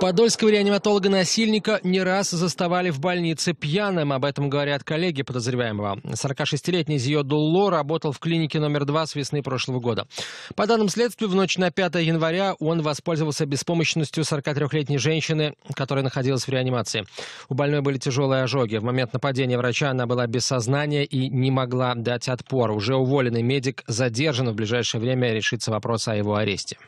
Подольского реаниматолога-насильника не раз заставали в больнице пьяным. Об этом говорят коллеги подозреваемого. 46-летний Зио Дулло работал в клинике номер 2 с весны прошлого года. По данным следствия, в ночь на 5 января он воспользовался беспомощностью 43-летней женщины, которая находилась в реанимации. У больной были тяжелые ожоги. В момент нападения врача она была без сознания и не могла дать отпор. Уже уволенный медик задержан. В ближайшее время решится вопрос о его аресте.